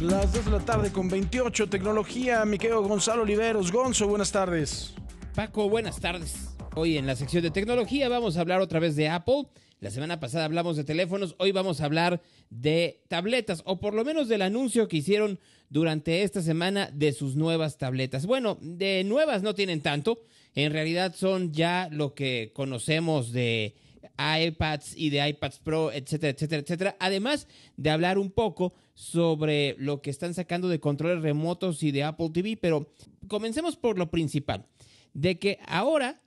Las 2 de la tarde con 28, tecnología, mi Gonzalo Oliveros. Gonzo, buenas tardes. Paco, buenas tardes. Hoy en la sección de tecnología vamos a hablar otra vez de Apple. La semana pasada hablamos de teléfonos, hoy vamos a hablar de tabletas, o por lo menos del anuncio que hicieron durante esta semana de sus nuevas tabletas. Bueno, de nuevas no tienen tanto, en realidad son ya lo que conocemos de iPads y de iPads Pro, etcétera, etcétera, etcétera. Además de hablar un poco sobre lo que están sacando de controles remotos y de Apple TV, pero comencemos por lo principal, de que ahora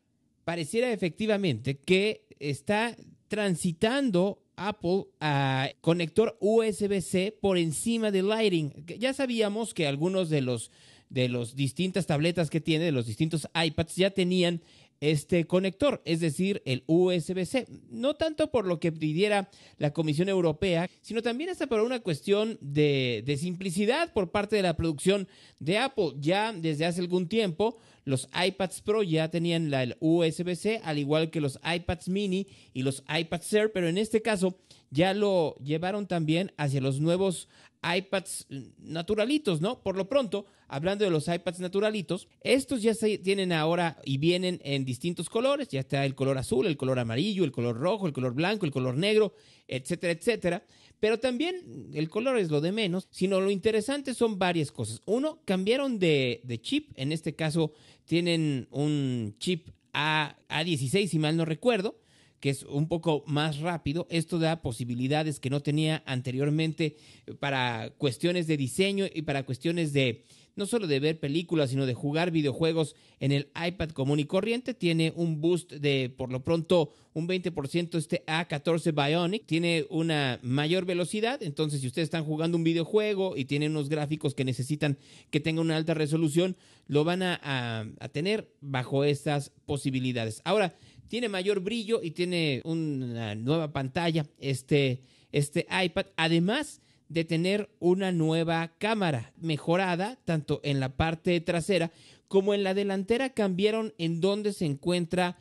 pareciera efectivamente que está transitando Apple a conector USB-C por encima del Lighting. Ya sabíamos que algunos de los de los distintas tabletas que tiene, de los distintos iPads, ya tenían este conector, es decir, el USB-C. No tanto por lo que pidiera la Comisión Europea, sino también hasta por una cuestión de, simplicidad por parte de la producción de Apple. Ya desde hace algún tiempo, los iPads Pro ya tenían el USB-C, al igual que los iPads Mini y los iPads Air, pero en este caso ya lo llevaron también hacia los nuevos iPads naturalitos, ¿no? Por lo pronto, hablando de los iPads naturalitos, estos ya se tienen ahora y vienen en distintos colores, ya está el color azul, el color amarillo, el color rojo, el color blanco, el color negro, etcétera, etcétera. Pero también el color es lo de menos, sino lo interesante son varias cosas. Uno, cambiaron de, chip, en este caso tienen un chip A, A16 si mal no recuerdo, que es un poco más rápido. Esto da posibilidades que no tenía anteriormente para cuestiones de diseño y para cuestiones de no solo de ver películas, sino de jugar videojuegos en el iPad común y corriente. Tiene un boost de por lo pronto un 20% este A14 Bionic. Tiene una mayor velocidad. Entonces, si ustedes están jugando un videojuego y tienen unos gráficos que necesitan que tengan una alta resolución, lo van a, tener bajo estas posibilidades. Ahora, tiene mayor brillo y tiene una nueva pantalla este, este iPad. Además de tener una nueva cámara mejorada, tanto en la parte trasera como en la delantera, cambiaron en dónde se encuentra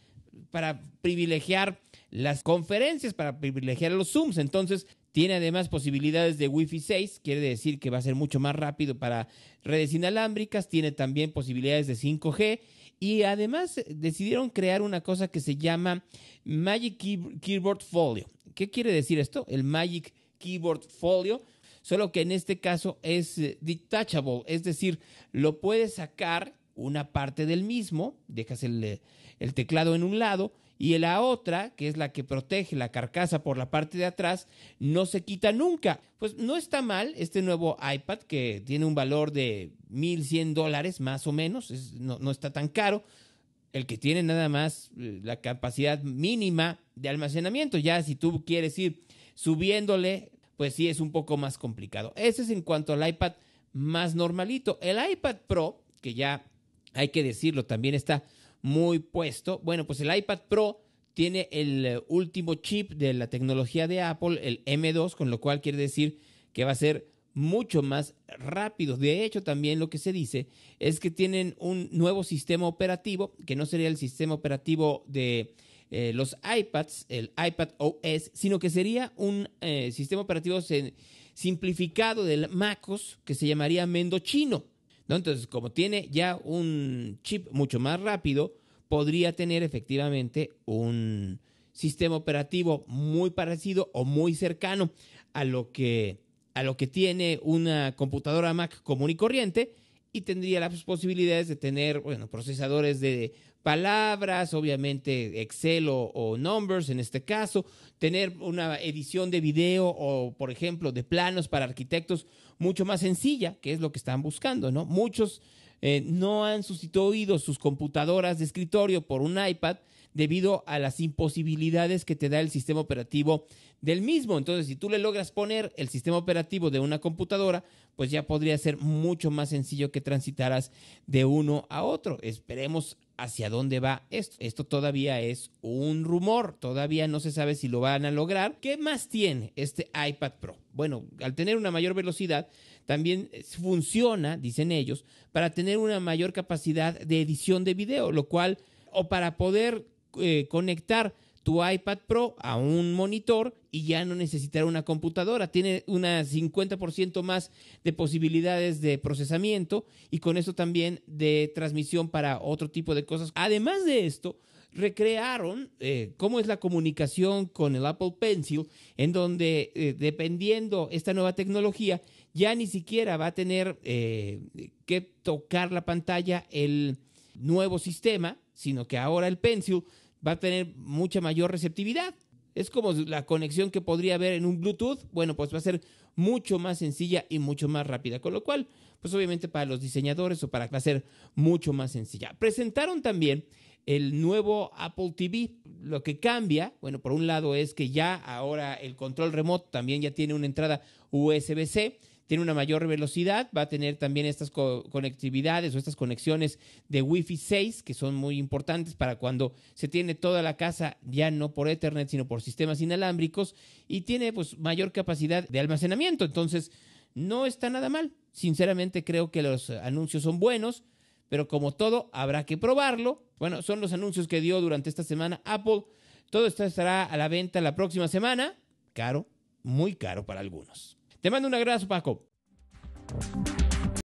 para privilegiar las conferencias, para privilegiar los Zooms. Entonces, tiene además posibilidades de Wi-Fi 6, quiere decir que va a ser mucho más rápido para redes inalámbricas. Tiene también posibilidades de 5G y además eh, decidieron crear una cosa que se llama Magic Keyboard Folio. ¿Qué quiere decir esto? El Magic Keyboard Folio, solo que en este caso es eh, detachable, es decir, lo puedes sacar una parte del mismo, dejas el eh, teclado en un lado, y la otra, que es la que protege la carcasa por la parte de atrás, no se quita nunca. Pues no está mal este nuevo iPad que tiene un valor de 1.100 dólares más o menos, no, no, está tan caro. El que tiene nada más eh, la capacidad mínima de almacenamiento. Ya si tú quieres ir subiéndole, pues sí es un poco más complicado. Ese es en cuanto al iPad más normalito. El iPad Pro, que ya hay que decirlo, también está muy puesto. Bueno, pues el iPad Pro tiene el eh, último chip de la tecnología de Apple, el M2, con lo cual quiere decir que va a ser mucho más rápido. De hecho, también lo que se dice es que tienen un nuevo sistema operativo, que no sería el sistema operativo de eh, los iPads, el iPad OS, sino que sería un eh, sistema operativo simplificado del MacOS que se llamaría Mendochino. Entonces, como tiene ya un chip mucho más rápido, podría tener efectivamente un sistema operativo muy parecido o muy cercano a lo que, a lo que tiene una computadora Mac común y corriente y tendría las posibilidades de tener, bueno, procesadores de palabras, obviamente Excel o, Numbers en este caso, tener una edición de video o, por ejemplo, de planos para arquitectos mucho más sencilla, que es lo que están buscando, ¿no? Muchos eh, no han sustituido sus computadoras de escritorio por un iPad debido a las imposibilidades que te da el sistema operativo del mismo. Entonces, si tú le logras poner el sistema operativo de una computadora, pues ya podría ser mucho más sencillo que transitaras de uno a otro. Esperemos hacia dónde va esto. Esto todavía es un rumor, todavía no se sabe si lo van a lograr. ¿Qué más tiene este iPad Pro? Bueno, al tener una mayor velocidad, también funciona, dicen ellos, para tener una mayor capacidad de edición de video, lo cual, o para poder eh, conectar tu iPad Pro a un monitor y ya no necesitar una computadora. Tiene una 50% más de posibilidades de procesamiento y con eso también de transmisión para otro tipo de cosas. Además de esto, recrearon eh, cómo es la comunicación con el Apple Pencil, en donde eh, dependiendo esta nueva tecnología, ya ni siquiera va a tener que tocar la pantalla el nuevo sistema, sino que ahora el Pencil va a tener mucha mayor receptividad. Es como la conexión que podría haber en un Bluetooth. Bueno, pues va a ser mucho más sencilla y mucho más rápida. Con lo cual, pues obviamente para los diseñadores o para va a mucho más sencilla. Presentaron también el nuevo Apple TV. Lo que cambia, bueno, por un lado es que ya ahora el control remoto también ya tiene una entrada USB-C tiene una mayor velocidad, va a tener también estas conectividades o estas conexiones de Wi-Fi 6 que son muy importantes para cuando se tiene toda la casa ya no por Ethernet sino por sistemas inalámbricos y tiene pues mayor capacidad de almacenamiento. Entonces no está nada mal. Sinceramente creo que los anuncios son buenos, pero como todo habrá que probarlo. Bueno, son los anuncios que dio durante esta semana Apple. Todo esto estará a la venta la próxima semana. Caro, muy caro para algunos. Te mando un abrazo, Paco.